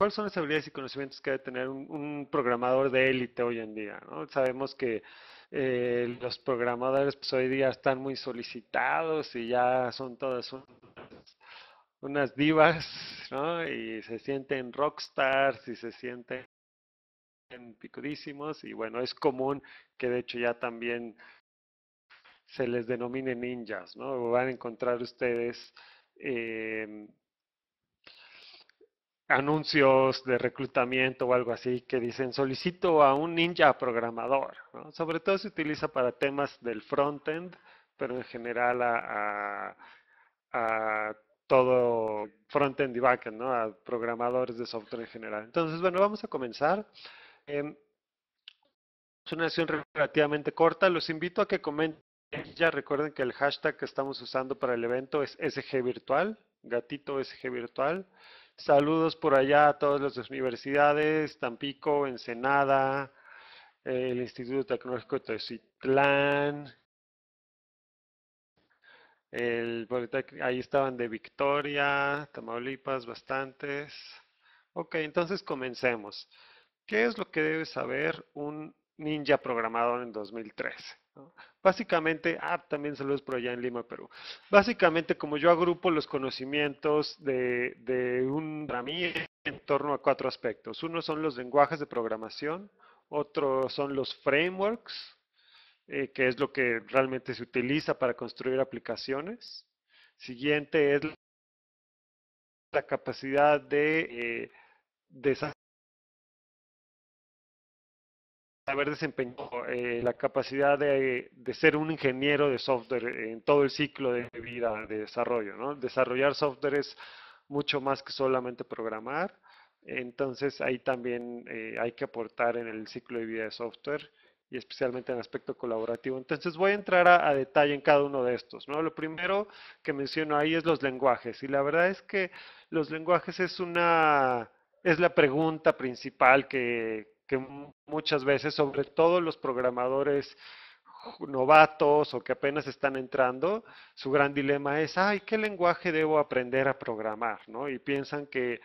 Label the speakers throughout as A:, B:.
A: ¿Cuáles son las habilidades y conocimientos que debe tener un, programador de élite hoy en día? ¿no? Sabemos que eh, los programadores pues, hoy día están muy solicitados y ya son todas unas, divas, ¿no? Y se sienten rockstars y se sienten picudísimos y bueno, es común que de hecho ya también se les denomine ninjas, ¿no? Van a encontrar ustedes eh, anuncios de reclutamiento o algo así que dicen solicito a un ninja programador. Sobre todo se utiliza para temas del frontend, pero en general a, a, a todo frontend y backend, ¿no? a programadores de software en general. Entonces, bueno, vamos a comenzar. Em, es una sesión relativamente corta. Los invito a que comenten. Ya recuerden que el hashtag que estamos usando para el evento es SG Virtual, gatito SG Virtual. Saludos por allá a todas las universidades, Tampico, Ensenada, el Instituto Tecnológico de Tecitlán, el, ahí estaban de Victoria, Tamaulipas, bastantes. Ok, entonces comencemos. ¿Qué es lo que debe saber un ninja programador en 2013. Básicamente, ah, también saludos por allá en Lima, Perú. Básicamente, como yo agrupo los conocimientos de, un, para mí, en torno a cuatro aspectos. Uno son los lenguajes de programación, otro son los frameworks, eh, que es lo que realmente se utiliza para construir aplicaciones. Siguiente es la capacidad de desarrollar eh, haber desempeñado eh, la capacidad de, ser un ingeniero de software en todo el ciclo de vida de desarrollo. Desarrollar software es mucho más que solamente programar, entonces ahí también eh, hay que aportar en el ciclo de vida de software y especialmente en aspecto colaborativo. Entonces voy a entrar a, detalle en cada uno de estos. ¿no? Lo primero que menciono ahí es los lenguajes y la verdad es que los lenguajes es una... Es la pregunta principal que, que muchas veces, sobre todo los programadores novatos o que apenas están entrando, su gran dilema es, ay, ¿qué lenguaje debo aprender a programar? ¿no? Y piensan que,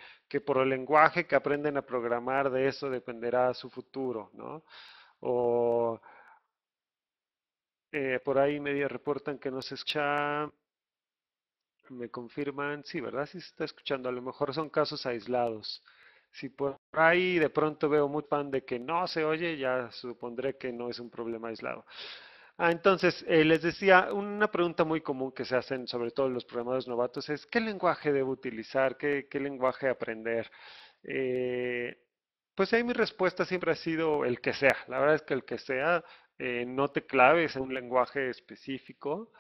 A: por el lenguaje que aprenden a programar, de eso dependerá su futuro, ¿no? O eh, por ahí media reportan que no se escucha, me confirman, sí, ¿verdad? Sí se está escuchando, a lo mejor son casos aislados. Si por ahí de pronto veo muy de que no se oye, ya supondré que no es un problema aislado. Ah, entonces, eh, les decía, una pregunta muy común que se hacen, sobre todo los programadores novatos, es ¿qué lenguaje debo utilizar? ¿Qué, qué lenguaje aprender? Eh, pues ahí mi respuesta siempre ha sido el que sea. La verdad es que el que sea, eh, no te claves en un lenguaje específico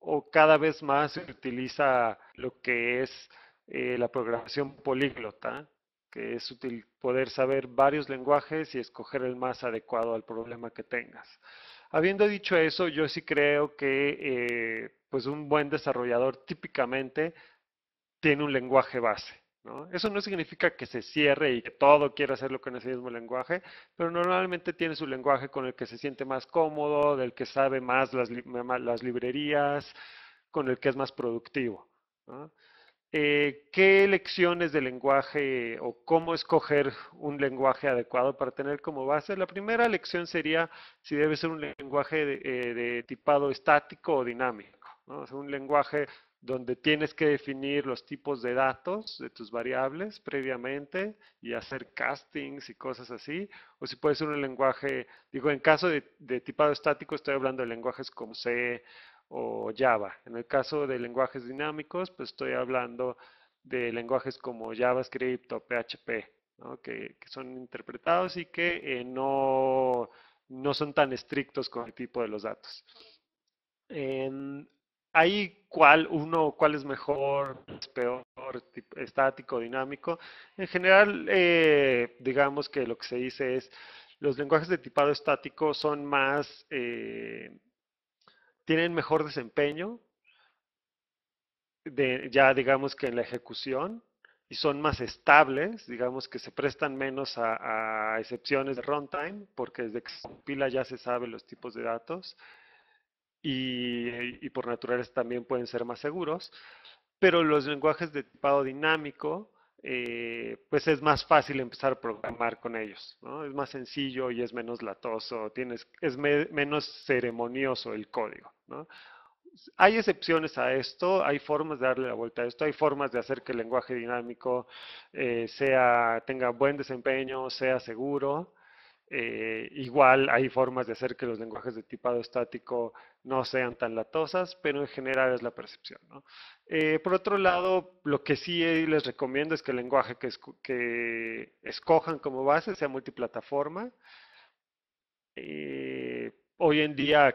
A: o cada vez más se utiliza lo que es eh, la programación políglota, que es útil poder saber varios lenguajes y escoger el más adecuado al problema que tengas. Habiendo dicho eso, yo sí creo que eh, pues un buen desarrollador típicamente tiene un lenguaje base. ¿no? Eso no significa que se cierre y que todo quiera hacerlo con ese mismo lenguaje, pero normalmente tiene su lenguaje con el que se siente más cómodo, del que sabe más las, las librerías, con el que es más productivo. Eh, ¿qué lecciones de lenguaje o cómo escoger un lenguaje adecuado para tener como base? La primera lección sería si debe ser un lenguaje de, eh, tipado estático o dinámico, ¿no? un lenguaje donde tienes que definir los tipos de datos de tus variables previamente y hacer castings y cosas así, o si puede ser un lenguaje, digo, en caso de tipado estático estoy hablando de lenguajes como C o Java. En el caso de lenguajes dinámicos, pues estoy hablando de lenguajes como JavaScript o PHP, que, son interpretados y que eh, no, no, son tan estrictos con el tipo de los datos. Em, ¿Hay cuál uno, cuál es mejor, es peor, estático, dinámico. En general, eh, digamos que lo que se dice es los lenguajes de tipado estático son más eh, tienen mejor desempeño, ya digamos que en la ejecución, y son más estables, digamos que se prestan menos a, excepciones de runtime, porque desde que se compila ya se sabe los tipos de datos, y, y por naturaleza también pueden ser más seguros, pero los lenguajes de tipado dinámico eh, pues es más fácil empezar a programar con ellos, Es más sencillo y es menos latoso, tienes, es menos ceremonioso el código, Hay excepciones a esto, hay formas de darle la vuelta a esto, hay formas de hacer que el lenguaje dinámico eh, sea, tenga buen desempeño, sea seguro, eh, igual hay formas de hacer que los lenguajes de tipado estático no sean tan latosas, pero en general es la percepción. Eh, por otro lado, lo que sí eh, les recomiendo es que el lenguaje que, escojan como base sea multiplataforma. hoy en día,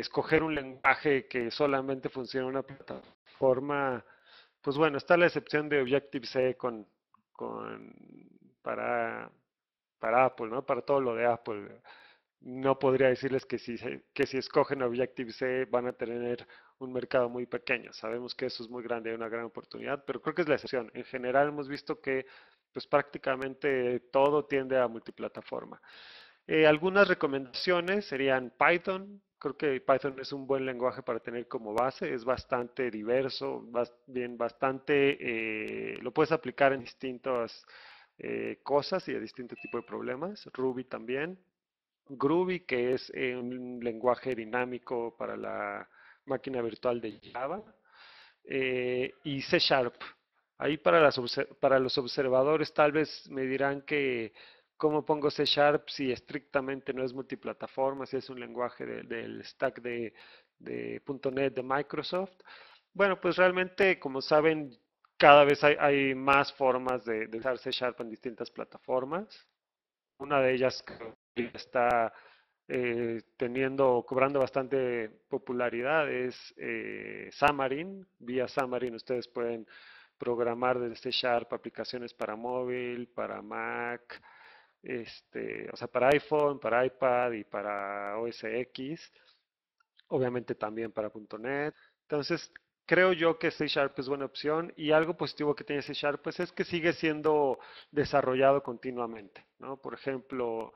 A: escoger un lenguaje que solamente funcione en una plataforma, pues bueno, está la excepción de Objective-C con, para para Apple, ¿no? Para todo lo de Apple. No podría decirles que si, que si escogen Objective-C van a tener un mercado muy pequeño. Sabemos que eso es muy grande, hay una gran oportunidad, pero creo que es la excepción. En general hemos visto que pues prácticamente todo tiende a multiplataforma. Eh, algunas recomendaciones serían Python. Creo que Python es un buen lenguaje para tener como base. Es bastante diverso, bien, bastante, eh, lo puedes aplicar en distintos... Eh, cosas y de distinto tipo de problemas. Ruby también. Groovy, que es eh, un lenguaje dinámico para la máquina virtual de Java. Eh, y C Sharp. Ahí para, para los observadores tal vez me dirán que cómo pongo C Sharp si estrictamente no es multiplataforma, si es un lenguaje del stack de, de .NET de Microsoft. Bueno, pues realmente, como saben, cada vez hay, más formas de, usar C Sharp en distintas plataformas. Una de ellas que está eh, teniendo, cobrando bastante popularidad es eh, Xamarin. Vía Xamarin ustedes pueden programar desde C Sharp aplicaciones para móvil, para Mac, este, o sea, para iPhone, para iPad y para OS X. Obviamente también para .NET. Entonces, creo yo que C Sharp es buena opción y algo positivo que tiene C Sharp pues es que sigue siendo desarrollado continuamente, ¿no? Por ejemplo,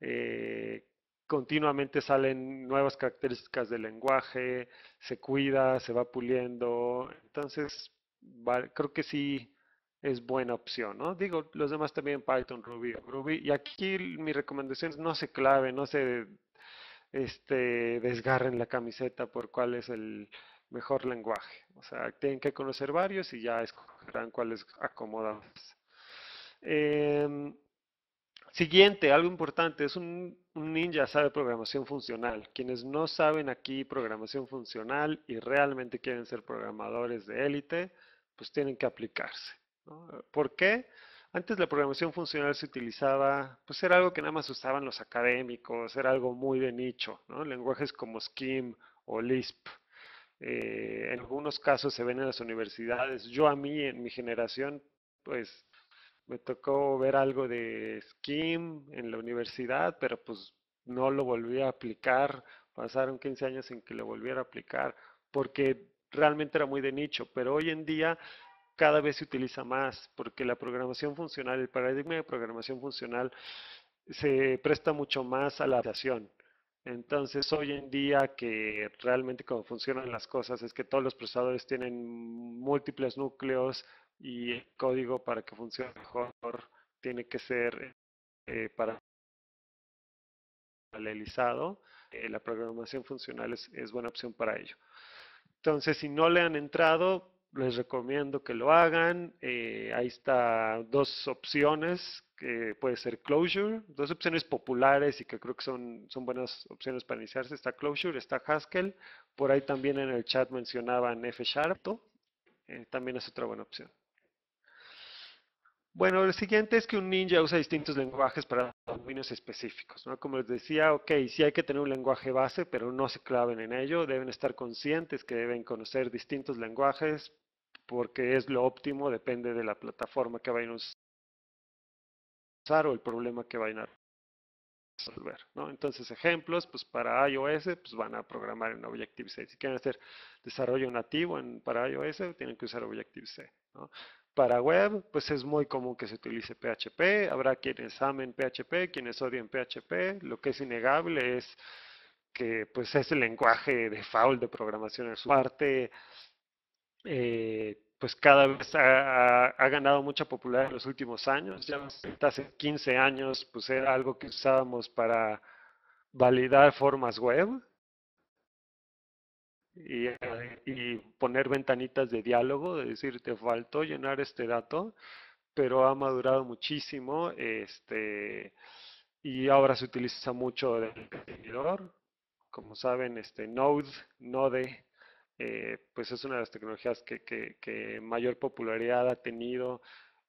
A: eh, continuamente salen nuevas características del lenguaje, se cuida, se va puliendo, entonces creo que sí es buena opción, ¿no? Digo, los demás también Python, Ruby, Ruby y aquí mi recomendación es no se clave, no se este, desgarren la camiseta por cuál es el mejor lenguaje. O sea, tienen que conocer varios y ya escogerán cuáles acomodan. Em, siguiente, algo importante, es un, ninja sabe programación funcional. Quienes no saben aquí programación funcional y realmente quieren ser programadores de élite, pues tienen que aplicarse. ¿Por qué? Antes la programación funcional se utilizaba, pues era algo que nada más usaban los académicos, era algo muy de nicho, lenguajes como Scheme o Lisp eh, en algunos casos se ven en las universidades. Yo a mí, en mi generación, pues me tocó ver algo de Scheme en la universidad, pero pues no lo volví a aplicar. Pasaron 15 años sin que lo volviera a aplicar, porque realmente era muy de nicho, pero hoy en día cada vez se utiliza más, porque la programación funcional, el paradigma de programación funcional se presta mucho más a la adaptación. Entonces, hoy en día que realmente como funcionan las cosas es que todos los procesadores tienen múltiples núcleos y el código para que funcione mejor tiene que ser eh, paralelizado. Eh, la programación funcional es, buena opción para ello. Entonces, si no le han entrado, les recomiendo que lo hagan. Eh, ahí está dos opciones eh, puede ser Closure, dos opciones populares y que creo que son, son buenas opciones para iniciarse, está Closure, está Haskell, por ahí también en el chat mencionaban F Sharp, eh, también es otra buena opción. Bueno, lo siguiente es que un ninja usa distintos lenguajes para dominios específicos, ¿no? Como les decía, ok, sí hay que tener un lenguaje base, pero no se claven en ello, deben estar conscientes que deben conocer distintos lenguajes porque es lo óptimo, depende de la plataforma que vayan o el problema que vayan a resolver. Entonces, ejemplos, pues para iOS, pues van a programar en Objective-C. Si quieren hacer desarrollo nativo en, para iOS, tienen que usar Objective-C. Para web, pues es muy común que se utilice PHP. Habrá quienes amen PHP, quienes odien PHP. Lo que es innegable es que pues es el lenguaje default de programación en su parte. Eh, pues cada vez ha, ganado mucha popularidad en los últimos años. Ya hace 15 años, pues era algo que usábamos para validar formas web y, poner ventanitas de diálogo, de decir, te faltó llenar este dato, pero ha madurado muchísimo este, y ahora se utiliza mucho el servidor. Como saben, este Node, Node eh, pues es una de las tecnologías que, mayor popularidad ha tenido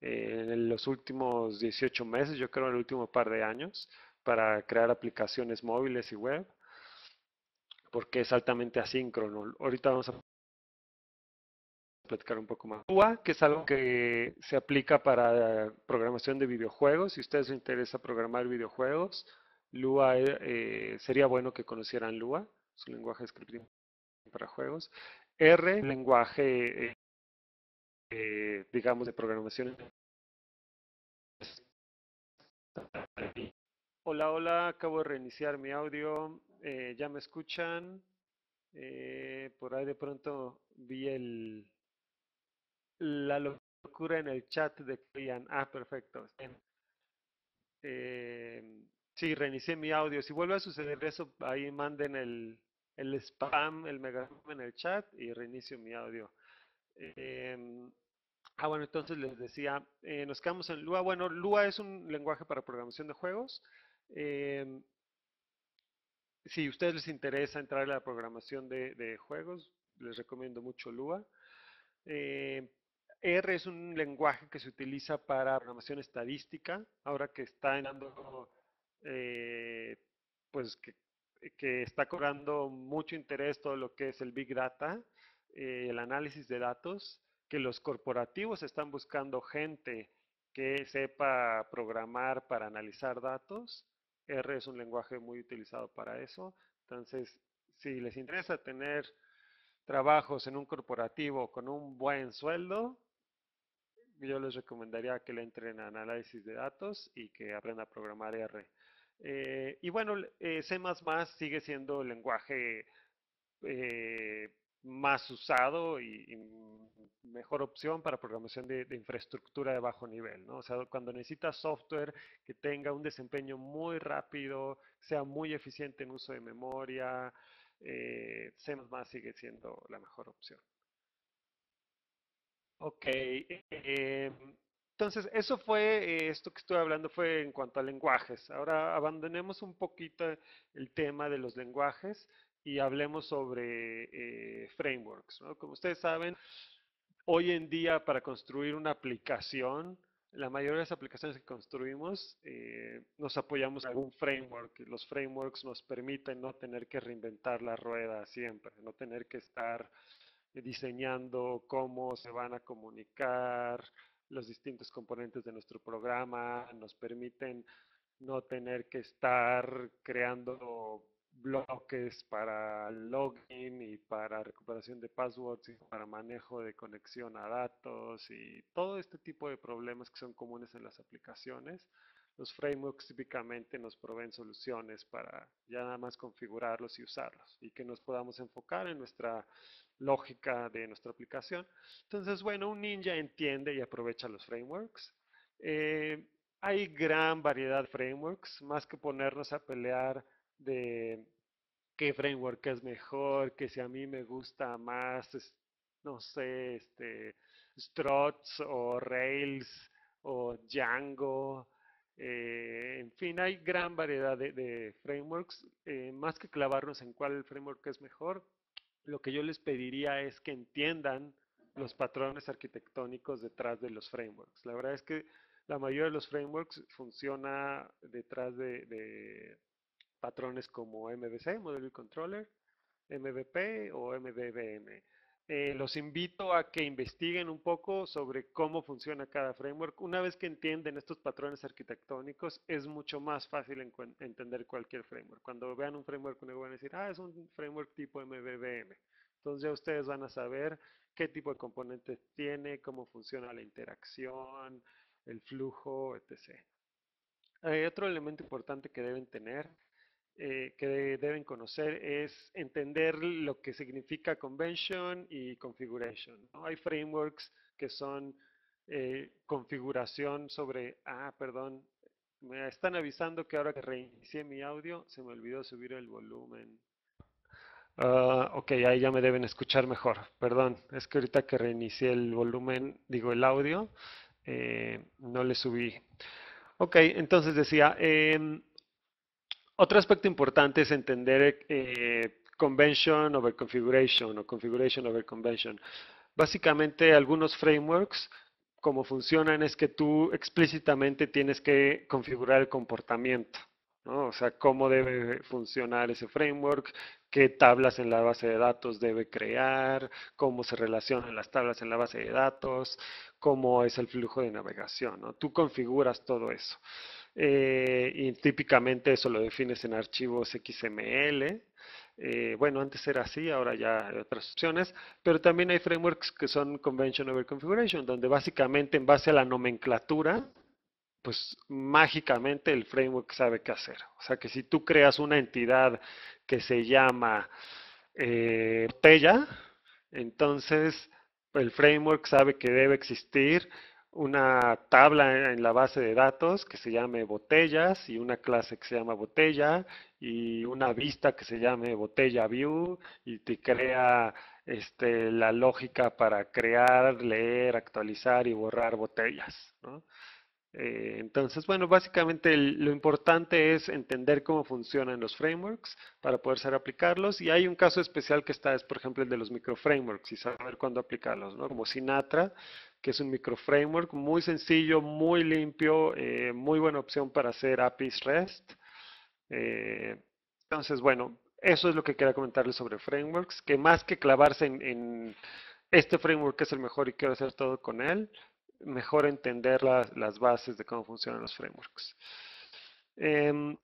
A: eh, en los últimos 18 meses, yo creo en el último par de años, para crear aplicaciones móviles y web, porque es altamente asíncrono. Ahorita vamos a platicar un poco más. Lua, que es algo que se aplica para programación de videojuegos. Si ustedes les interesa programar videojuegos, Lua eh, sería bueno que conocieran Lua, su lenguaje descriptivo para juegos. R, lenguaje, eh, eh, digamos, de programación. Hola, hola, acabo de reiniciar mi audio. Eh, ya me escuchan. Eh, por ahí de pronto vi el la locura en el chat de Kian. Ah, perfecto. Eh, sí, reinicié mi audio. Si vuelve a suceder eso, ahí manden el, el spam, el mega en el chat y reinicio mi audio. Em, ah, bueno, entonces les decía, eh, nos quedamos en Lua. Bueno, Lua es un lenguaje para programación de juegos. Em, si a ustedes les interesa entrar a la programación de, juegos, les recomiendo mucho Lua. Em, R es un lenguaje que se utiliza para programación estadística, ahora que está en eh, pues que que está cobrando mucho interés todo lo que es el Big Data, eh, el análisis de datos, que los corporativos están buscando gente que sepa programar para analizar datos. R es un lenguaje muy utilizado para eso. Entonces, si les interesa tener trabajos en un corporativo con un buen sueldo, yo les recomendaría que le entren a análisis de datos y que aprendan a programar R. Eh, y bueno, eh, C sigue siendo el lenguaje eh, más usado y, mejor opción para programación de, infraestructura de bajo nivel, ¿no? O sea, cuando necesitas software que tenga un desempeño muy rápido, sea muy eficiente en uso de memoria, C++ sigue siendo la mejor opción. Ok, em, entonces, eso fue eh, esto que estoy hablando fue en cuanto a lenguajes. Ahora abandonemos un poquito el tema de los lenguajes y hablemos sobre eh, frameworks. Como ustedes saben, hoy en día para construir una aplicación, la mayoría de las aplicaciones que construimos eh, nos apoyamos en algún framework. Los frameworks nos permiten no tener que reinventar la rueda siempre, no tener que estar diseñando cómo se van a comunicar, los distintos componentes de nuestro programa, nos permiten no tener que estar creando bloques para login y para recuperación de passwords y para manejo de conexión a datos y todo este tipo de problemas que son comunes en las aplicaciones. Los frameworks típicamente nos proveen soluciones para ya nada más configurarlos y usarlos y que nos podamos enfocar en nuestra lógica de nuestra aplicación. Entonces, bueno, un ninja entiende y aprovecha los frameworks. Eh, hay gran variedad de frameworks, más que ponernos a pelear de qué framework es mejor, que si a mí me gusta más, no sé, este, Struts o Rails o Django, eh, en fin, hay gran variedad de, frameworks. Eh, más que clavarnos en cuál el framework es mejor, lo que yo les pediría es que entiendan los patrones arquitectónicos detrás de los frameworks. La verdad es que la mayoría de los frameworks funciona detrás de, patrones como MVC, Model Controller, MVP o MVVM. Eh, los invito a que investiguen un poco sobre cómo funciona cada framework. Una vez que entienden estos patrones arquitectónicos, es mucho más fácil entender cualquier framework. Cuando vean un framework, uno van a decir, ah, es un framework tipo MVVM. Entonces ya ustedes van a saber qué tipo de componentes tiene, cómo funciona la interacción, el flujo, etc. Hay eh, otro elemento importante que deben tener eh, que deben conocer es entender lo que significa convention y configuration. Hay frameworks que son eh, configuración sobre, ah, perdón, me están avisando que ahora que reinicié mi audio se me olvidó subir el volumen. Ah, ok, ahí ya me deben escuchar mejor. Perdón, es que ahorita que reinicié el volumen, digo el audio, eh, no le subí. Ok, entonces decía, en em, otro aspecto importante es entender eh, convention over configuration o configuration over convention. Básicamente, algunos frameworks, como funcionan es que tú explícitamente tienes que configurar el comportamiento. O sea, cómo debe funcionar ese framework, qué tablas en la base de datos debe crear, cómo se relacionan las tablas en la base de datos, cómo es el flujo de navegación, Tú configuras todo eso. Eh, y típicamente eso lo defines en archivos XML. Eh, bueno, antes era así, ahora ya hay otras opciones, pero también hay frameworks que son Convention over Configuration, donde básicamente en base a la nomenclatura pues mágicamente el framework sabe qué hacer. O sea que si tú creas una entidad que se llama botella, eh, entonces el framework sabe que debe existir una tabla en la base de datos que se llame botellas y una clase que se llama botella y una vista que se llame botella view y te crea este, la lógica para crear, leer, actualizar y borrar botellas. ¿no? Eh, entonces, bueno, básicamente lo importante es entender cómo funcionan los frameworks para poder saber aplicarlos y hay un caso especial que está, es por ejemplo el de los microframeworks y saber cuándo aplicarlos, ¿no? Como Sinatra, que es un microframework muy sencillo, muy limpio, eh, muy buena opción para hacer APIs REST. Eh, entonces, bueno, eso es lo que quería comentarles sobre frameworks, que más que clavarse en, en este framework que es el mejor y quiero hacer todo con él, mejor entender las, bases de cómo funcionan los frameworks. Em,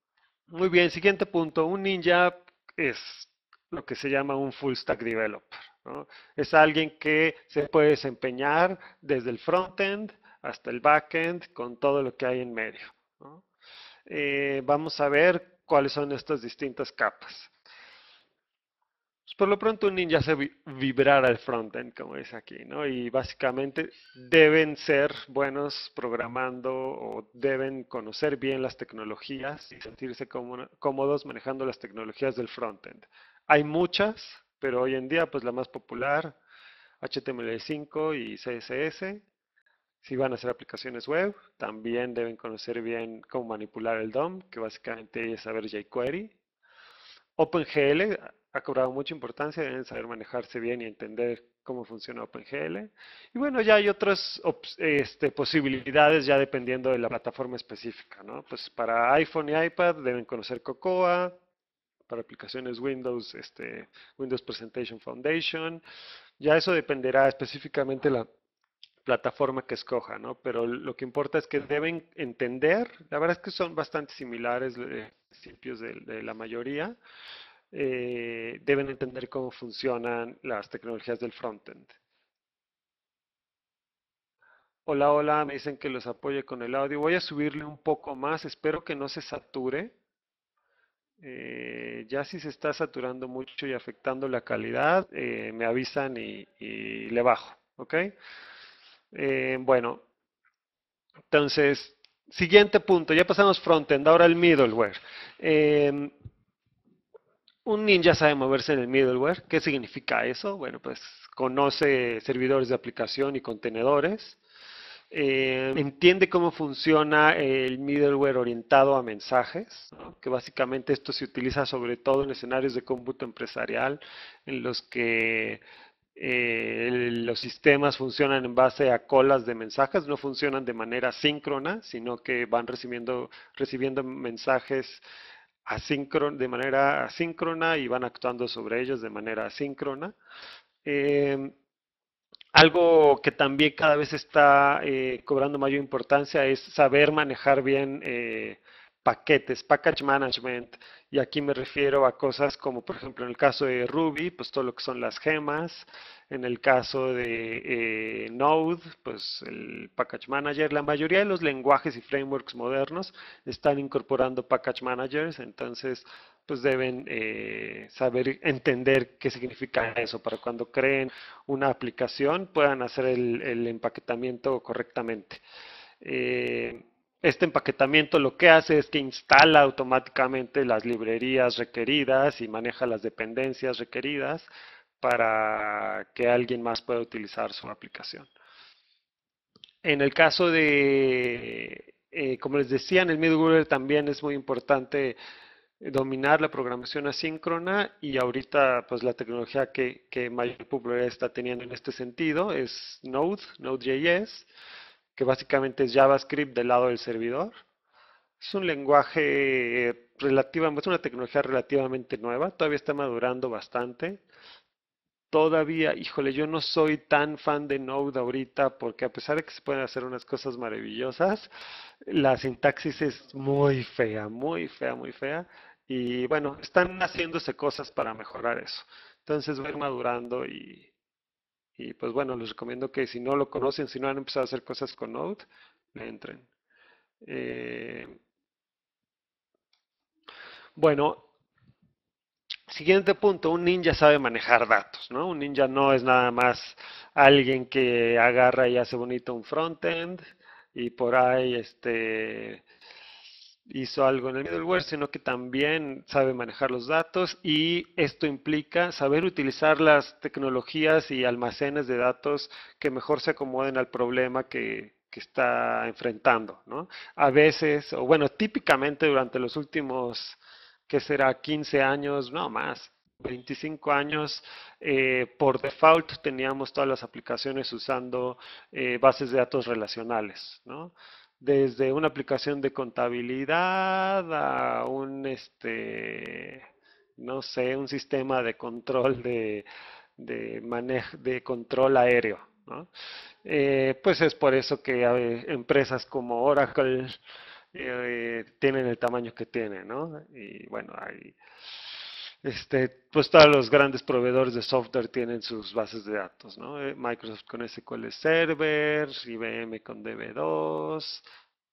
A: muy bien, siguiente punto. Un ninja es lo que se llama un full stack developer. Es alguien que se puede desempeñar desde el frontend hasta el backend con todo lo que hay en medio. Eh, vamos a ver cuáles son estas distintas capas por lo pronto un ninja se vibrar al frontend, como dice aquí, ¿no? Y básicamente deben ser buenos programando o deben conocer bien las tecnologías y sentirse cómodos manejando las tecnologías del frontend. Hay muchas, pero hoy en día, pues la más popular, HTML5 y CSS. Si van a hacer aplicaciones web, también deben conocer bien cómo manipular el DOM, que básicamente es saber jQuery. OpenGL, ha cobrado mucha importancia, deben saber manejarse bien y entender cómo funciona OpenGL. Y bueno, ya hay otras este, posibilidades ya dependiendo de la plataforma específica, ¿no? Pues para iPhone y iPad deben conocer Cocoa, para aplicaciones Windows, este, Windows Presentation Foundation. Ya eso dependerá específicamente de la plataforma que escoja, ¿no? Pero lo que importa es que deben entender, la verdad es que son bastante similares los eh, principios de la mayoría, eh, deben entender cómo funcionan las tecnologías del frontend. Hola, hola, me dicen que los apoye con el audio. Voy a subirle un poco más, espero que no se sature. Eh, ya si se está saturando mucho y afectando la calidad, eh, me avisan y, y, le bajo, ¿ok? bueno, entonces, siguiente punto, ya pasamos frontend, ahora el middleware un ninja sabe moverse en el middleware. ¿Qué significa eso? Bueno, pues conoce servidores de aplicación y contenedores. Eh, entiende cómo funciona el middleware orientado a mensajes, que básicamente esto se utiliza sobre todo en escenarios de cómputo empresarial, en los que eh, los sistemas funcionan en base a colas de mensajes, no funcionan de manera síncrona, sino que van recibiendo, recibiendo mensajes de manera asíncrona y van actuando sobre ellos de manera asíncrona. Em, algo que también cada vez está eh, cobrando mayor importancia es saber manejar bien eh, paquetes, package management, y aquí me refiero a cosas como, por ejemplo, en el caso de Ruby, pues todo lo que son las gemas, en el caso de eh, Node, pues el package manager, la mayoría de los lenguajes y frameworks modernos están incorporando package managers, entonces pues deben eh, saber entender qué significa eso para cuando creen una aplicación puedan hacer el, empaquetamiento correctamente. Eh, este empaquetamiento lo que hace es que instala automáticamente las librerías requeridas y maneja las dependencias requeridas para que alguien más pueda utilizar su aplicación. En el caso de, eh, como les decía, en el middleware también es muy importante dominar la programación asíncrona y ahorita pues la tecnología que, que mayor popularidad está teniendo en este sentido es Node, Node.js que básicamente es JavaScript del lado del servidor. Es un lenguaje eh, relativamente es una tecnología relativamente nueva, todavía está madurando bastante. Todavía, híjole, yo no soy tan fan de Node ahorita porque a pesar de que se pueden hacer unas cosas maravillosas, la sintaxis es muy fea, muy fea, muy fea. Y bueno, están haciéndose cosas para mejorar eso. Entonces va madurando y y pues bueno, les recomiendo que si no lo conocen, si no han empezado a hacer cosas con Node, le entren. Eh, bueno, siguiente punto, un ninja sabe manejar datos, ¿no? Un ninja no es nada más alguien que agarra y hace bonito un frontend y por ahí este hizo algo en el middleware, sino que también sabe manejar los datos y esto implica saber utilizar las tecnologías y almacenes de datos que mejor se acomoden al problema que, que está enfrentando. ¿no? A veces, o bueno, típicamente durante los últimos, que será 15 años, no más, 25 años, eh, por default teníamos todas las aplicaciones usando eh, bases de datos relacionales. ¿no? desde una aplicación de contabilidad a un, este, no sé, un sistema de control de, de, manejo, de control aéreo. ¿no? Eh, pues es por eso que empresas como Oracle eh, tienen el tamaño que tienen, ¿no? Y bueno, hay este, pues todos los grandes proveedores de software tienen sus bases de datos, ¿no? Eh, Microsoft con SQL Server, IBM con DB2,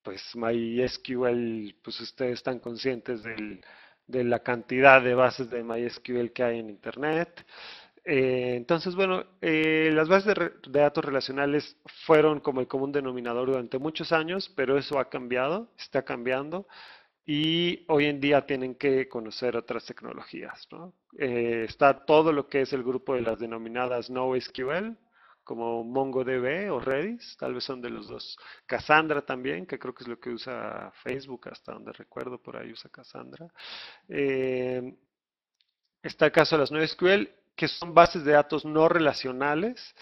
A: pues MySQL, pues ustedes están conscientes de la cantidad de bases de MySQL que hay en Internet. Eh, entonces, bueno, eh, las bases de, datos relacionales fueron como el común denominador durante muchos años, pero eso ha cambiado, está cambiando y hoy en día tienen que conocer otras tecnologías. Eh, está todo lo que es el grupo de las denominadas NoSQL, como MongoDB o Redis, tal vez son de los dos. Cassandra también, que creo que es lo que usa Facebook, hasta donde recuerdo, por ahí usa Cassandra. Eh, está el caso de las NoSQL, que son bases de datos no relacionales.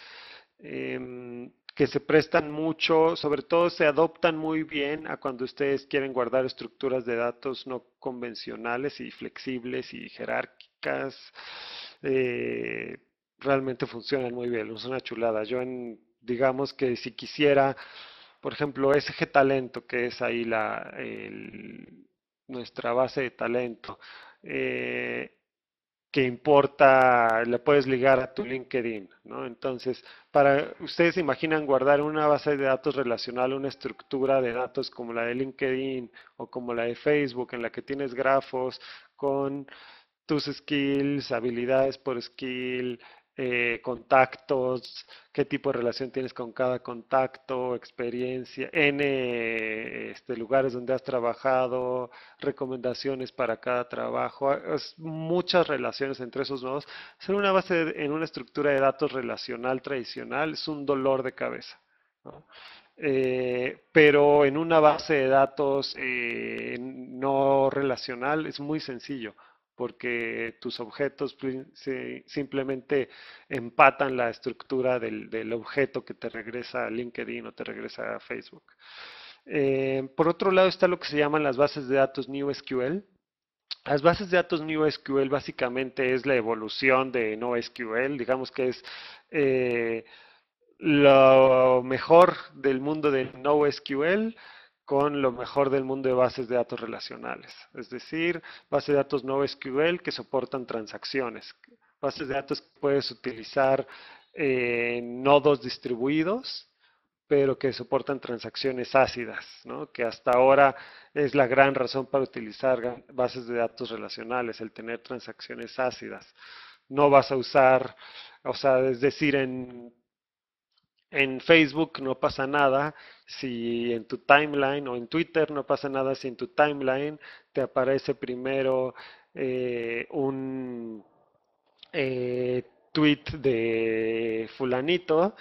A: Em, que se prestan mucho, sobre todo se adoptan muy bien a cuando ustedes quieren guardar estructuras de datos no convencionales y flexibles y jerárquicas. Eh, realmente funcionan muy bien, es una chulada. Yo en, digamos que si quisiera, por ejemplo, SG Talento, que es ahí la, nuestra base de talento, eh, que importa, le puedes ligar a tu LinkedIn, ¿no? Entonces, para ustedes imaginan guardar una base de datos relacional, una estructura de datos como la de LinkedIn o como la de Facebook, en la que tienes grafos con tus skills, habilidades por skill, eh, contactos, qué tipo de relación tienes con cada contacto, experiencia, N este, lugares donde has trabajado, recomendaciones para cada trabajo, ah, muchas relaciones entre esos nodos. ser una base en una estructura de datos relacional tradicional es un dolor de cabeza. Eh, pero en una base de datos eh, no relacional es muy sencillo porque tus objetos simplemente empatan la estructura del, objeto que te regresa a LinkedIn o te regresa a Facebook. Eh, por otro lado está lo que se llaman las bases de datos NewSQL. Las bases de datos NewSQL básicamente es la evolución de NoSQL, digamos que es eh, lo mejor del mundo de NoSQL con lo mejor del mundo de bases de datos relacionales, es decir, bases de datos no SQL que soportan transacciones, bases de datos que puedes utilizar en eh, nodos distribuidos, pero que soportan transacciones ácidas, ¿no? que hasta ahora es la gran razón para utilizar bases de datos relacionales, el tener transacciones ácidas. No vas a usar, o sea, es decir, en en Facebook no pasa nada si en tu timeline o en Twitter no pasa nada si en tu timeline te aparece primero eh, un eh, tweet de fulanito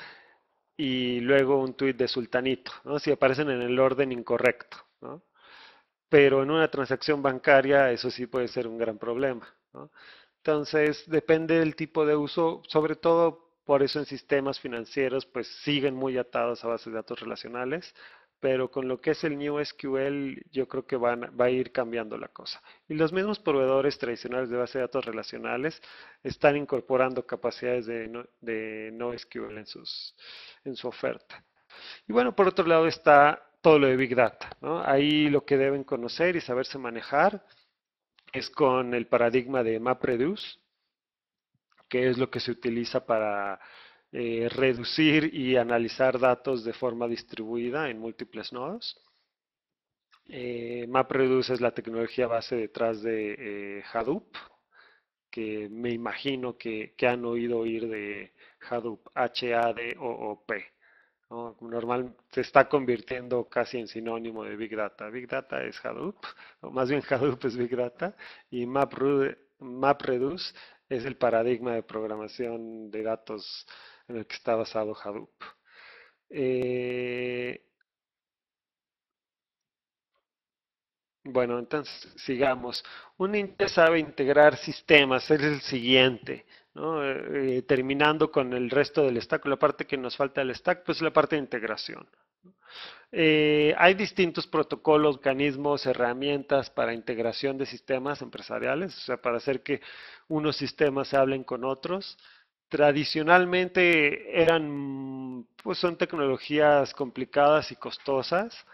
A: y luego un tweet de sultanito, si aparecen en el orden incorrecto. Pero en una transacción bancaria eso sí puede ser un gran problema. Entonces, depende del tipo de uso, sobre todo por eso en sistemas financieros pues siguen muy atados a bases de datos relacionales, pero con lo que es el New SQL yo creo que va a ir cambiando la cosa. Y los mismos proveedores tradicionales de bases de datos relacionales están incorporando capacidades de, no, de NoSQL en, sus, en su oferta. Y bueno, por otro lado está todo lo de Big Data. Ahí lo que deben conocer y saberse manejar es con el paradigma de MapReduce, que es lo que se utiliza para eh, reducir y analizar datos de forma distribuida en múltiples nodos. Eh, MapReduce es la tecnología base detrás de eh, Hadoop, que me imagino que, han oído oír de Hadoop, H-A-D-O-O-P. o p Normal se está convirtiendo casi en sinónimo de Big Data. Big Data es Hadoop, o más bien Hadoop es Big Data, y MapReduce es el paradigma de programación de datos en el que está basado Hadoop. Eh, bueno, entonces sigamos. Un ninja sabe integrar sistemas, es el siguiente. Eh, eh, terminando con el resto del stack, la parte que nos falta del stack, pues la parte de integración. Eh, hay distintos protocolos, mecanismos, herramientas para integración de sistemas empresariales, o sea, para hacer que unos sistemas se hablen con otros. Tradicionalmente eran, pues son tecnologías complicadas y costosas,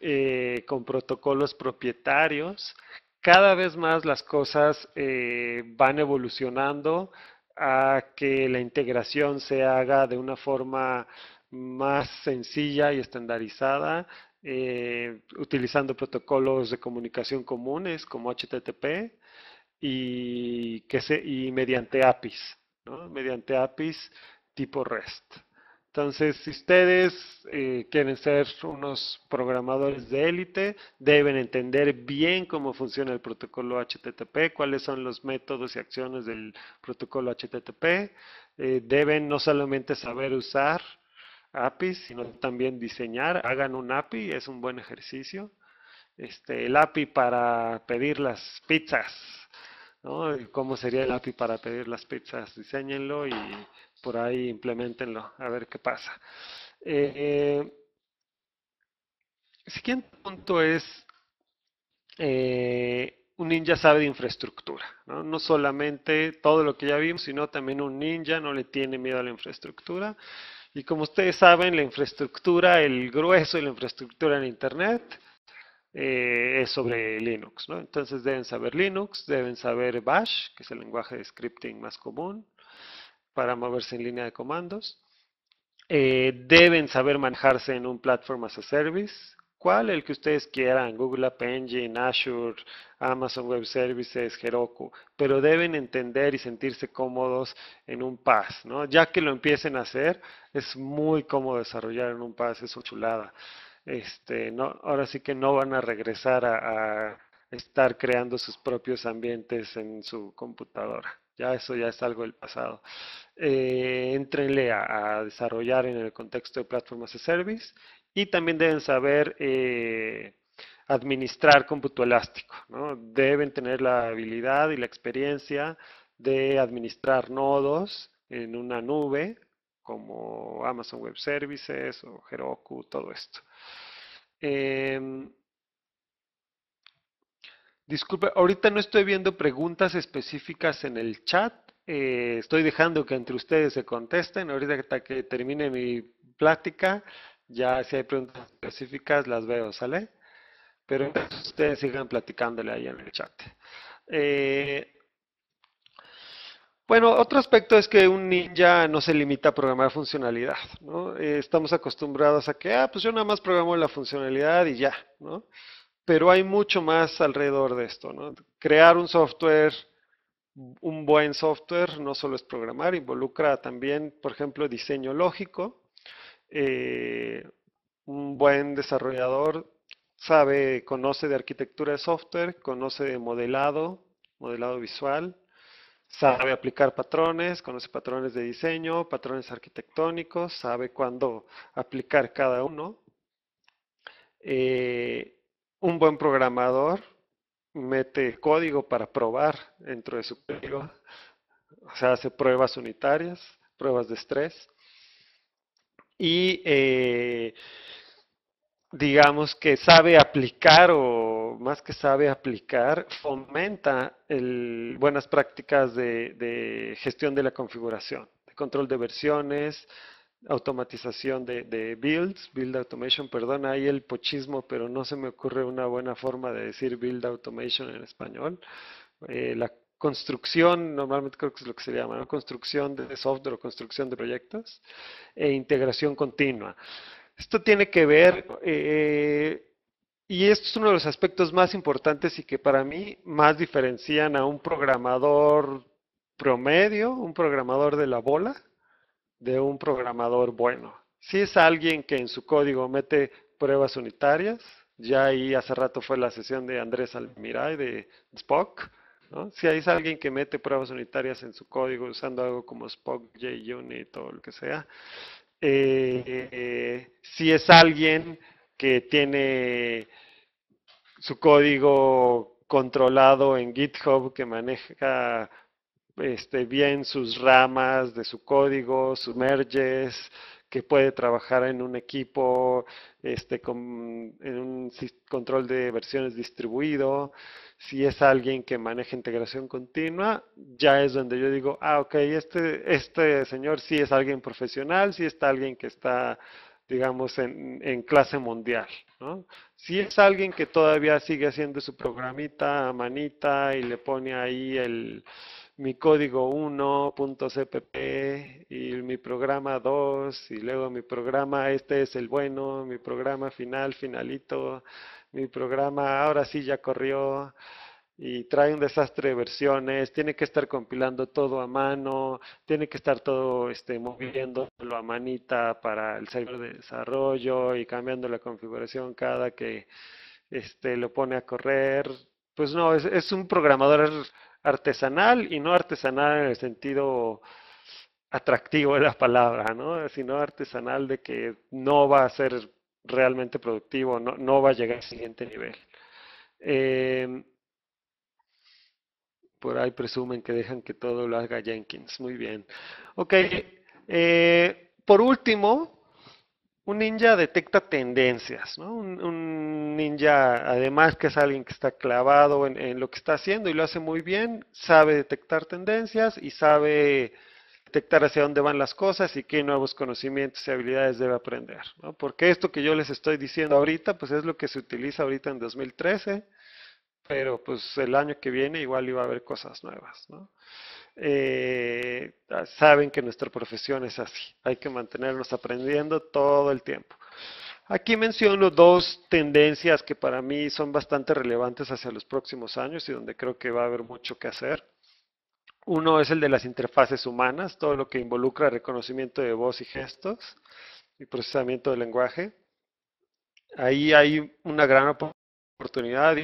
A: eh, con protocolos propietarios. Cada vez más las cosas eh, van evolucionando a que la integración se haga de una forma más sencilla y estandarizada, eh, utilizando protocolos de comunicación comunes como HTTP y, que se, y mediante APIs, ¿no? mediante APIs tipo REST. Entonces, si ustedes eh, quieren ser unos programadores de élite, deben entender bien cómo funciona el protocolo HTTP, cuáles son los métodos y acciones del protocolo HTTP. Eh, deben no solamente saber usar APIs, sino también diseñar. Hagan un API, es un buen ejercicio. Este, el API para pedir las pizzas, ¿Cómo sería el API para pedir las pizzas? Diseñenlo y por ahí implementenlo, a ver qué pasa. Eh, eh, el siguiente punto es, eh, un ninja sabe de infraestructura, ¿no? ¿no? solamente todo lo que ya vimos, sino también un ninja no le tiene miedo a la infraestructura. Y como ustedes saben, la infraestructura, el grueso de la infraestructura en Internet eh, es sobre Linux, Entonces deben saber Linux, deben saber Bash, que es el lenguaje de scripting más común para moverse en línea de comandos. Eh, deben saber manejarse en un platform as a service, cual el que ustedes quieran, Google App Engine, Azure, Amazon Web Services, Heroku, pero deben entender y sentirse cómodos en un PaaS, ¿no? Ya que lo empiecen a hacer, es muy cómodo desarrollar en un PaaS, es chulada. Este, no, ahora sí que no van a regresar a, estar creando sus propios ambientes en su computadora. Ya eso ya es algo del pasado. Eh, entrenle a, desarrollar en el contexto de Platform as a Service y también deben saber eh, administrar cómputo elástico. ¿no? Deben tener la habilidad y la experiencia de administrar nodos en una nube como Amazon Web Services o Heroku, todo esto. Em, disculpe, ahorita no estoy viendo preguntas específicas en el chat. Eh, estoy dejando que entre ustedes se contesten. Ahorita que termine mi plática, ya si hay preguntas específicas las veo, ¿sale? Pero ustedes sigan platicándole ahí en el chat. Eh, bueno, otro aspecto es que un ninja no se limita a programar funcionalidad, ¿no? Eh, estamos acostumbrados a que, ah, pues yo nada más programo la funcionalidad y ya, ¿no? Pero hay mucho más alrededor de esto, ¿no? Crear un software, un buen software, no solo es programar, involucra también, por ejemplo, diseño lógico, eh, un buen desarrollador sabe, conoce de arquitectura de software, conoce de modelado, modelado visual, sabe aplicar patrones, conoce patrones de diseño, patrones arquitectónicos, sabe cuándo aplicar cada uno. Eh, un buen programador mete código para probar dentro de su código, o sea, hace pruebas unitarias, pruebas de estrés y eh, digamos que sabe aplicar o más que sabe aplicar, fomenta buenas prácticas de, gestión de la configuración, de control de versiones, automatización de, builds, build automation, perdón, hay el pochismo, pero no se me ocurre una buena forma de decir build automation en español. Eh, construcción, normalmente creo que es lo que se llama, construcción de software o construcción de proyectos, e integración continua. Esto tiene que ver, eh, y esto es uno de los aspectos más importantes y que para mí más diferencian a un programador promedio, un programador de la bola, de un programador bueno. Si es alguien que en su código mete pruebas unitarias, ya ahí hace rato fue la sesión de Andrés Almiray de Spock, si hay alguien que mete pruebas unitarias en su código usando algo como Spock, JUnit o lo que sea, eh, si es alguien que tiene su código controlado en GitHub, que maneja este, bien sus ramas de su código, sus merges, que puede trabajar en un equipo, este, con, en un control de versiones distribuido. Si es alguien que maneja integración continua, ya es donde yo digo, ah, ok, este, este señor sí es alguien profesional, sí está alguien que está digamos, en, en, clase mundial. ¿no? Si es alguien que todavía sigue haciendo su programita a manita y le pone ahí el, mi código 1.cpp y mi programa 2 y luego mi programa este es el bueno, mi programa final, finalito, mi programa ahora sí ya corrió y trae un desastre de versiones, tiene que estar compilando todo a mano, tiene que estar todo este, moviéndolo a manita para el servidor de desarrollo y cambiando la configuración cada que este, lo pone a correr. Pues no, es, es un programador artesanal y no artesanal en el sentido atractivo de la palabra, ¿no? sino artesanal de que no va a ser realmente productivo, no, va a llegar al siguiente nivel. Em, por ahí presumen que dejan que todo lo haga Jenkins. Muy bien. Ok. Eh, por último, un ninja detecta tendencias, ¿no? Un, ninja, además que es alguien que está clavado en, en, lo que está haciendo y lo hace muy bien, sabe detectar tendencias y sabe detectar hacia dónde van las cosas y qué nuevos conocimientos y habilidades debe aprender, ¿no? Porque esto que yo les estoy diciendo ahorita, pues es lo que se utiliza ahorita en 2013, pero pues el año que viene igual iba a haber cosas nuevas, ¿no? Eh, saben que nuestra profesión es así. Hay que mantenernos aprendiendo todo el tiempo. Aquí menciono dos tendencias que para mí son bastante relevantes hacia los próximos años y donde creo que va a haber mucho que hacer. Uno es el de las interfaces humanas, todo lo que involucra reconocimiento de voz y gestos y procesamiento del lenguaje. Ahí hay una gran oportunidad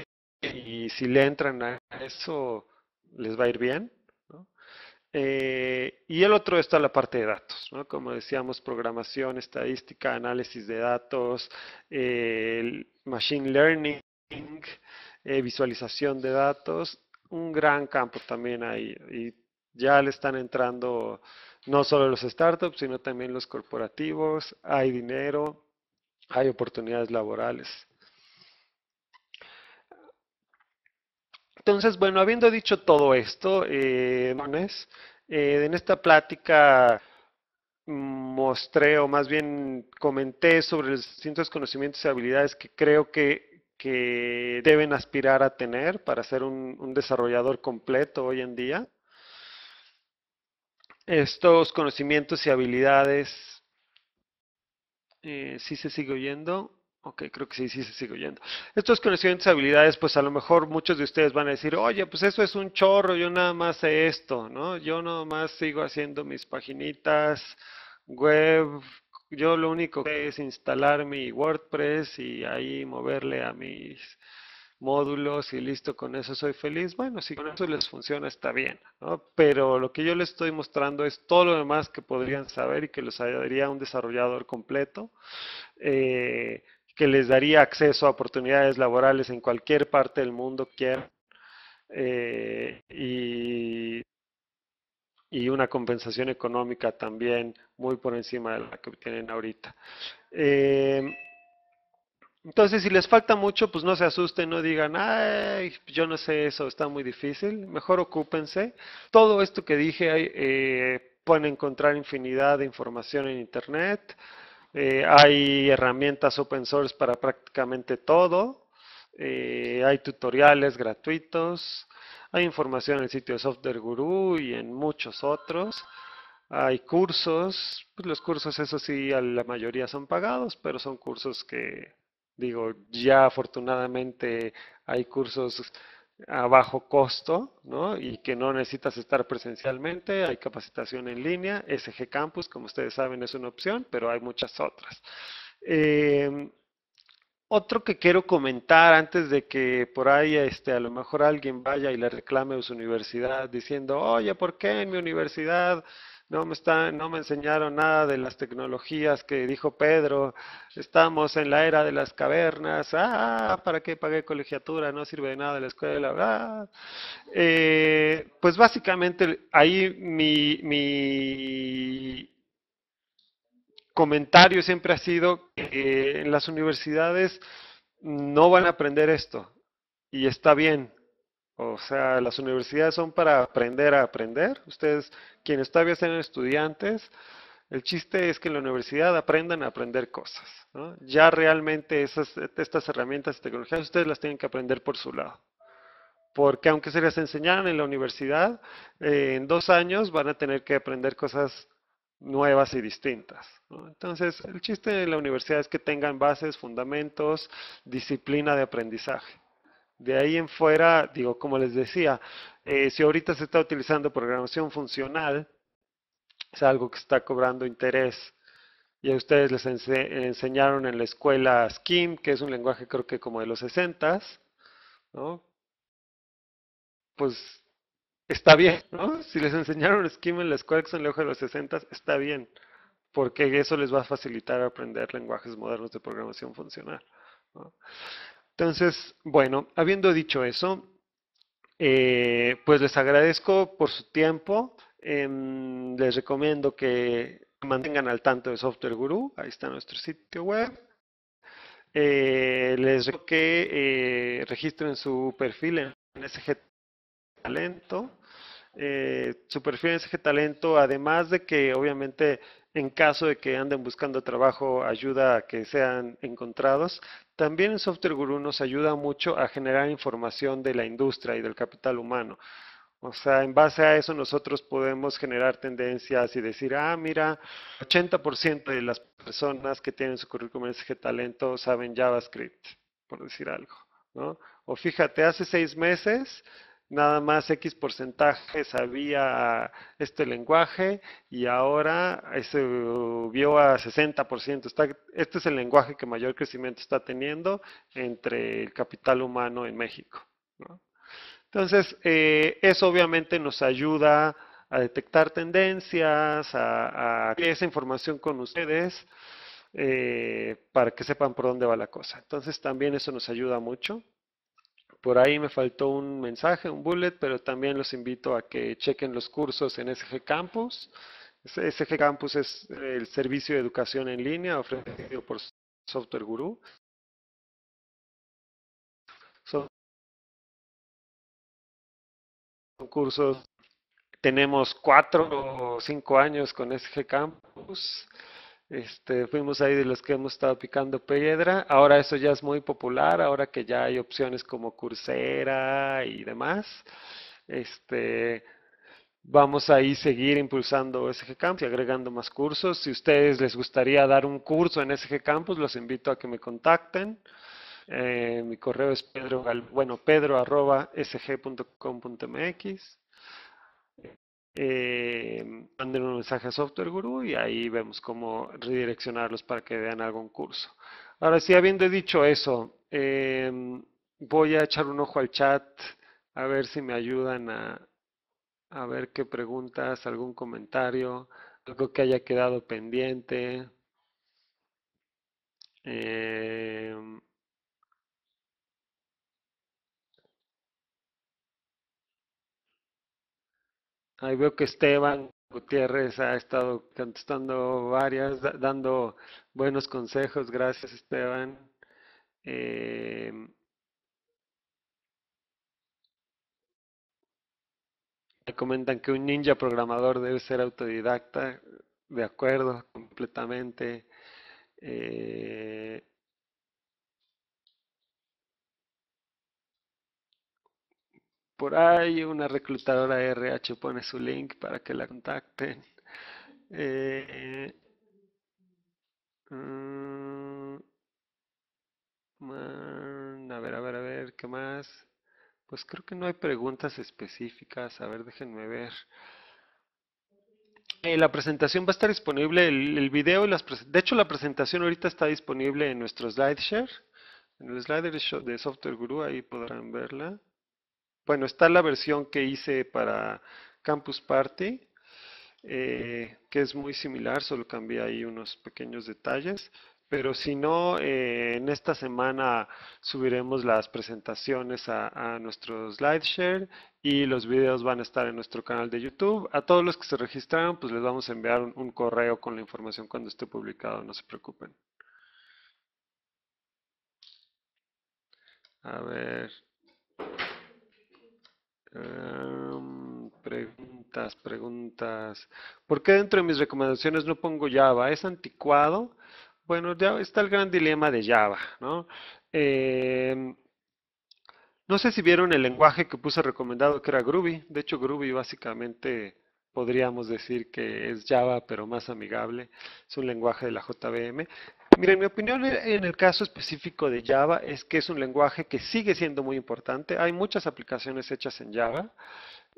A: y si le entran a eso les va a ir bien. Eh, y el otro está la parte de datos, ¿no? como decíamos, programación, estadística, análisis de datos, eh, machine learning, eh, visualización de datos, un gran campo también ahí. Y ya le están entrando no solo los startups, sino también los corporativos, hay dinero, hay oportunidades laborales. Entonces, bueno, habiendo dicho todo esto, eh, eh, en esta plática mostré o más bien comenté sobre los distintos conocimientos y habilidades que creo que, deben aspirar a tener para ser un, desarrollador completo hoy en día. Estos conocimientos y habilidades, eh, si se sigue oyendo, Ok, creo que sí, sí se sigue oyendo. Estos conocimientos y habilidades, pues a lo mejor muchos de ustedes van a decir, oye, pues eso es un chorro, yo nada más sé esto, ¿no? Yo nada más sigo haciendo mis paginitas web, yo lo único que es instalar mi WordPress y ahí moverle a mis módulos y listo, con eso soy feliz. Bueno, si con eso les funciona está bien, ¿no? Pero lo que yo les estoy mostrando es todo lo demás que podrían saber y que les ayudaría un desarrollador completo. Eh, que les daría acceso a oportunidades laborales en cualquier parte del mundo quieran eh, y, y, una compensación económica también muy por encima de la que obtienen ahorita. Eh, entonces, si les falta mucho, pues no se asusten, no digan, ay, yo no sé eso, está muy difícil. Mejor ocúpense. Todo esto que dije, eh, pueden encontrar infinidad de información en Internet. Eh, hay herramientas open source para prácticamente todo. Eh, hay tutoriales gratuitos. Hay información en el sitio de Software Guru y en muchos otros. Hay cursos. Pues, los cursos, eso sí, a la mayoría son pagados, pero son cursos que, digo, ya afortunadamente hay cursos a bajo costo, ¿no? Y que no necesitas estar presencialmente, hay capacitación en línea, SG Campus, como ustedes saben, es una opción, pero hay muchas otras. Em, otro que quiero comentar antes de que por ahí este, a lo mejor alguien vaya y le reclame a su universidad diciendo, oye, ¿por qué en mi universidad no me, no me enseñaron nada de las tecnologías que dijo Pedro, estamos en la era de las cavernas, ah, ¿para qué pagué colegiatura? No sirve de nada la escuela, la eh, pues básicamente ahí mi, mi comentario siempre ha sido que en las universidades no van a aprender esto y está bien, o sea, las universidades son para aprender a aprender. Ustedes, quienes todavía sean estudiantes, el chiste es que en la universidad aprendan a aprender cosas. Ya realmente esas, estas herramientas y tecnologías ustedes las tienen que aprender por su lado. Porque aunque se les enseñaran en la universidad, eh, en dos años van a tener que aprender cosas nuevas y distintas. Entonces, el chiste de la universidad es que tengan bases, fundamentos, disciplina de aprendizaje. De ahí en fuera, digo, como les decía, eh, si ahorita se está utilizando programación funcional, es algo que está cobrando interés. Y a ustedes les enseñaron en la escuela Scheme, que es un lenguaje creo que como de los 60, ¿no? Pues está bien, ¿no? Si les enseñaron Scheme en la escuela que es un lenguaje de los 60, está bien, porque eso les va a facilitar aprender lenguajes modernos de programación funcional. ¿no? Entonces, bueno, habiendo dicho eso, eh, pues les agradezco por su tiempo. Em, les recomiendo que mantengan al tanto de Software Guru. Ahí está nuestro sitio web. Eh, les recomiendo que eh, registren su perfil en SG Talento. su perfil en SG Talento, además de que obviamente en caso de que anden buscando trabajo, ayuda a que sean encontrados. También Software Guru nos ayuda mucho a generar información de la industria y del capital humano. O sea, en base a eso nosotros podemos generar tendencias y decir, ah, mira, 80% de las personas que tienen su currículum ese Talento saben JavaScript, por decir algo, ¿no? O fíjate, hace seis meses nada más X porcentaje sabía este lenguaje y ahora se vio a 60%. Está, este es el lenguaje que mayor crecimiento está teniendo entre el capital humano en México. Entonces, eh, eso obviamente nos ayuda a detectar tendencias, a, a esa información con ustedes eh, para que sepan por dónde va la cosa. Entonces, también eso nos ayuda mucho. Por ahí me faltó un mensaje, un bullet, pero también los invito a que chequen los cursos en SG Campus. SG Campus es eh, el servicio de educación en línea ofrecido por Software Guru. Son cursos, tenemos cuatro o cinco años con SG Campus. Este, fuimos ahí de los que hemos estado picando piedra. Ahora eso ya es muy popular, ahora que ya hay opciones como Coursera y demás. Este, vamos a seguir impulsando SG Campus y agregando más cursos. Si a ustedes les gustaría dar un curso en SG Campus, los invito a que me contacten. Eh, mi correo es pedro, bueno, pedro eh, manden un mensaje a Software Guru y ahí vemos cómo redireccionarlos para que vean algún curso. Ahora sí, habiendo dicho eso, em, voy a echar un ojo al chat a ver si me ayudan a, a ver qué preguntas, algún comentario, algo que haya quedado pendiente. Em, Ahí veo que Esteban Gutiérrez ha estado contestando varias, dando buenos consejos. Gracias, Esteban. Eh, comentan que un ninja programador debe ser autodidacta, de acuerdo, completamente. Eh, por ahí una reclutadora RH pone su link para que la contacten. Eh, mm, mm, a ver, a ver, a ver, ¿qué más? Pues creo que no hay preguntas específicas. A ver, déjenme ver. Eh, la presentación va a estar disponible, el, video y las... De hecho, la presentación ahorita está disponible en nuestro SlideShare. En el SlideShare de Software Guru, ahí podrán verla bueno, está la versión que hice para Campus Party, eh, que es muy similar, solo cambié ahí unos pequeños detalles. Pero si no, eh, en esta semana subiremos las presentaciones a, nuestro SlideShare y los videos van a estar en nuestro canal de YouTube. A todos los que se registraron, pues les vamos a enviar un correo con la información cuando esté publicado, no se preocupen. A ver, Em, preguntas, preguntas. ¿Por qué dentro de mis recomendaciones no pongo Java? ¿Es anticuado? Bueno, ya está el gran dilema de Java, ¿no? Em, no sé si vieron el lenguaje que puse recomendado, que era Groovy. De hecho, Groovy básicamente podríamos decir que es Java, pero más amigable. Es un lenguaje de la JVM. Mira, mi opinión en el caso específico de Java es que es un lenguaje que sigue siendo muy importante. Hay muchas aplicaciones hechas en Java.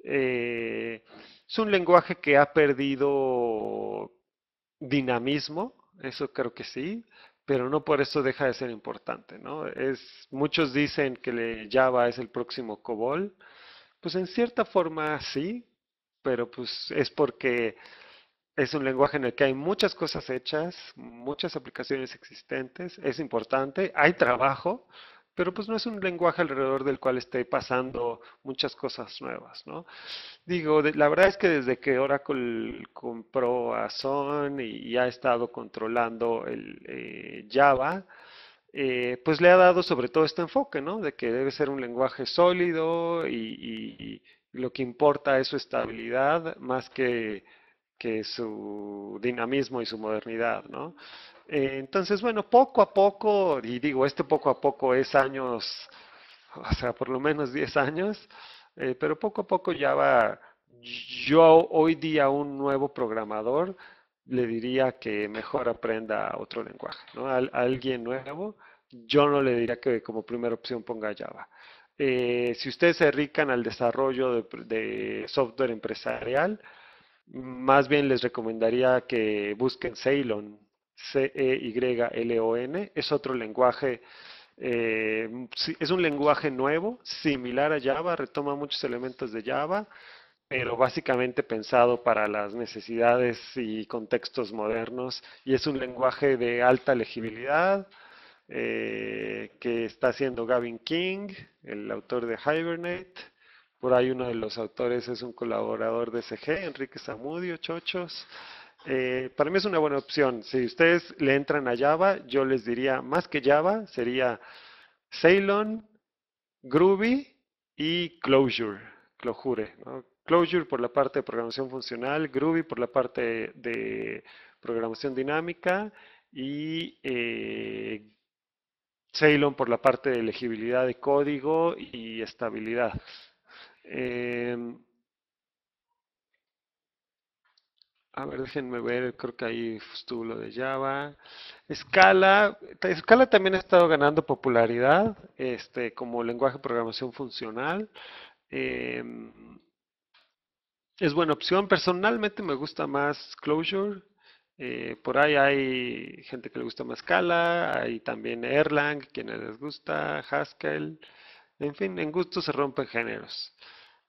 A: Eh, es un lenguaje que ha perdido dinamismo, eso creo que sí, pero no por eso deja de ser importante, ¿no? Es, muchos dicen que Java es el próximo COBOL, pues en cierta forma sí, pero pues es porque es un lenguaje en el que hay muchas cosas hechas, muchas aplicaciones existentes, es importante, hay trabajo, pero pues no es un lenguaje alrededor del cual esté pasando muchas cosas nuevas, ¿no? Digo, la verdad es que desde que Oracle compró a Sun y, ha estado controlando el eh, Java, eh, pues le ha dado sobre todo este enfoque, ¿no? De que debe ser un lenguaje sólido y lo que importa es su estabilidad más que que su dinamismo y su modernidad, ¿no? Eh, entonces, bueno, poco a poco, y digo, este poco a poco es años, o sea, por lo menos 10 años, eh, pero poco a poco ya va, yo hoy día un nuevo programador le diría que mejor aprenda otro lenguaje, ¿no? a alguien nuevo, yo no le diría que como primera opción ponga Java. Eh, si ustedes se rican al desarrollo de software empresarial, más bien les recomendaría que busquen Ceylon, C-E-Y-L-O-N. Es otro lenguaje, eh, es un lenguaje nuevo, similar a Java, retoma muchos elementos de Java, pero básicamente pensado para las necesidades y contextos modernos. Y es un lenguaje de alta legibilidad. Eh, que está haciendo Gavin King, el autor de Hibernate, por ahí uno de los autores es un colaborador de CG, Enrique Zamudio, Chochos. Eh, para mí es una buena opción. Si ustedes le entran a Java, yo les diría más que Java, sería Ceylon, Groovy y Clojure. Clojure, ¿no? por la parte de programación funcional, Groovy por la parte de programación dinámica y eh, Ceylon por la parte de legibilidad de código y estabilidad. Em, a ver, déjenme ver, creo que ahí estuvo lo de Java. Scala, Scala también ha estado ganando popularidad este, como lenguaje de programación funcional. Em, es buena opción. Personalmente me gusta más Closure, eh, por ahí hay gente que le gusta más Scala, hay también Erlang, quienes les gusta, Haskell. En fin, en gusto se rompen géneros.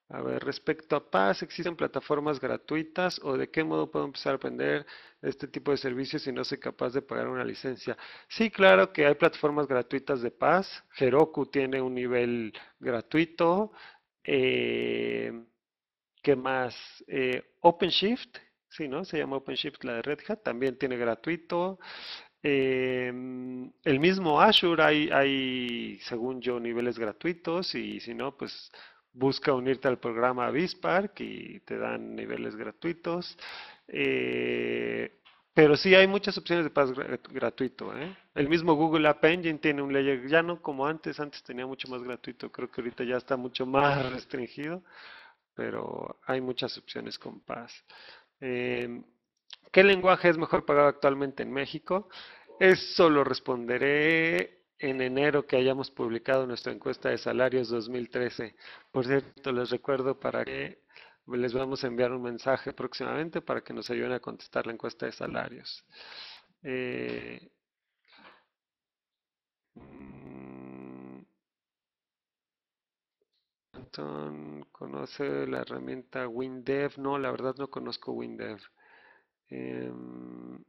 A: A ver, respecto a Paz, ¿existen plataformas gratuitas o de qué modo puedo empezar a aprender este tipo de servicios si no soy capaz de pagar una licencia? Sí, claro que hay plataformas gratuitas de Paz. Heroku tiene un nivel gratuito. Eh, ¿Qué más? Eh, OpenShift, sí, ¿no? Se llama OpenShift, la de Red Hat, también tiene gratuito. Em, el mismo Azure hay, hay, según yo, niveles gratuitos y si no, pues busca unirte al programa Bispark y te dan niveles gratuitos. Eh, pero sí hay muchas opciones de paz gratuito. ¿eh? El mismo Google App Engine tiene un layer ya no como antes, antes tenía mucho más gratuito, creo que ahorita ya está mucho más restringido, pero hay muchas opciones con paz. ¿Qué lenguaje es mejor pagado actualmente en México? Eso lo responderé en enero que hayamos publicado nuestra encuesta de salarios 2013. Por cierto, les recuerdo para que les vamos a enviar un mensaje próximamente para que nos ayuden a contestar la encuesta de salarios. Eh, mm, conoce la herramienta WinDev. No, la verdad no conozco WinDev. Em,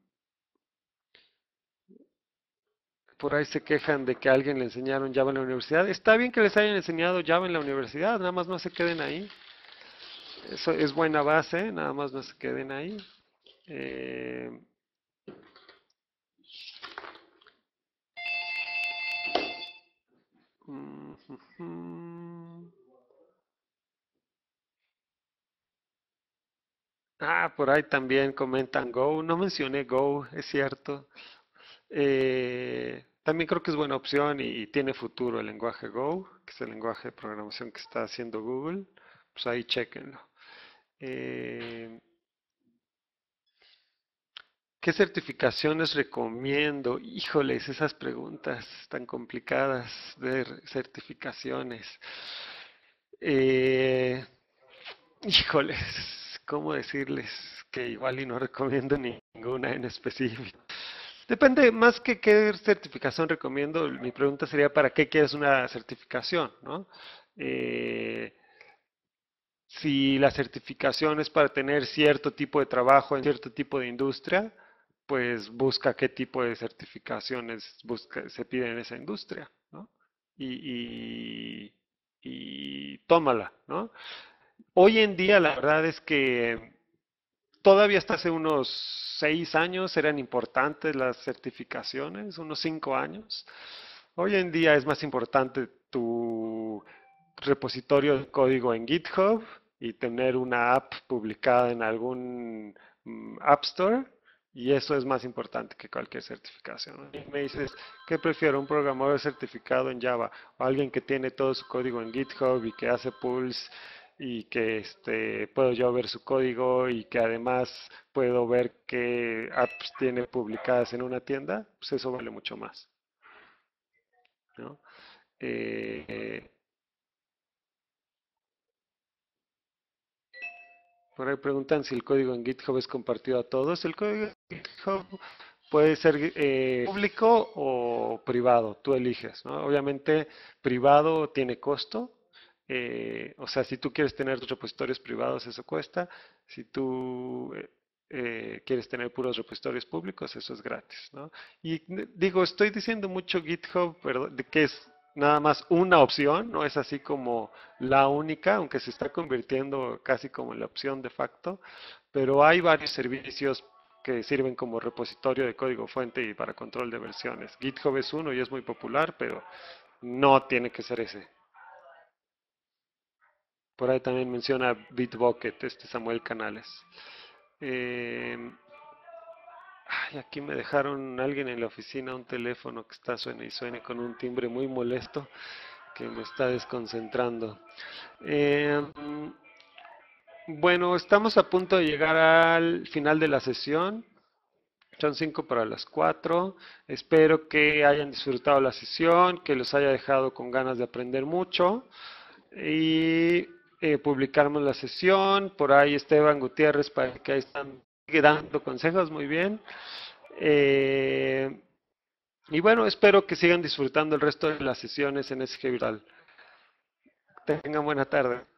A: por ahí se quejan de que alguien le enseñaron Java en la universidad. Está bien que les hayan enseñado Java en la universidad, nada más no se queden ahí. Eso es buena base, nada más no se queden ahí. Eh, mm, Ah, por ahí también comentan Go. No mencioné Go, es cierto. Eh, también creo que es buena opción y, tiene futuro el lenguaje Go, que es el lenguaje de programación que está haciendo Google. Pues ahí chequenlo. Eh, ¿Qué certificaciones recomiendo? Híjoles, esas preguntas tan complicadas de certificaciones. Eh, híjoles, cómo decirles que igual y no recomiendo ninguna en específico. Depende, más que qué certificación recomiendo, mi pregunta sería para qué quieres una certificación, ¿no? Eh, si la certificación es para tener cierto tipo de trabajo en cierto tipo de industria, pues busca qué tipo de certificaciones se piden en esa industria, ¿no? Y, y, y tómala, ¿no? Hoy en día la verdad es que todavía hasta hace unos seis años eran importantes las certificaciones, unos cinco años. Hoy en día es más importante tu repositorio de código en GitHub y tener una app publicada en algún mm, App Store y eso es más importante que cualquier certificación. me dices, que prefiero? ¿Un programador certificado en Java o alguien que tiene todo su código en GitHub y que hace pulls y que este, puedo yo ver su código y que además puedo ver qué apps tiene publicadas en una tienda, pues eso vale mucho más. ¿no? Eh, por ahí preguntan si el código en GitHub es compartido a todos. El código en GitHub puede ser eh, público o privado, tú eliges. ¿no? Obviamente privado tiene costo, eh, o sea, si tú quieres tener repositorios privados, eso cuesta. Si tú eh, eh, quieres tener puros repositorios públicos, eso es gratis. Y digo, estoy diciendo mucho GitHub, que es nada más una opción, no es así como la única, aunque se está convirtiendo casi como la opción de facto, pero hay varios servicios que sirven como repositorio de código fuente y para control de versiones. GitHub es uno y es muy popular, pero no tiene que ser ese. Por ahí también menciona Bitbucket, este Samuel Canales. Eh, ay, aquí me dejaron alguien en la oficina un teléfono que está suene y suene con un timbre muy molesto que me está desconcentrando. Eh, bueno, estamos a punto de llegar al final de la sesión. Son cinco para las cuatro. Espero que hayan disfrutado la sesión, que los haya dejado con ganas de aprender mucho. Y eh, publicamos la sesión. Por ahí Esteban Gutiérrez, para que ahí están dando consejos, muy bien. Eh, y bueno, espero que sigan disfrutando el resto de las sesiones en ese Viral. Tengan buena tarde.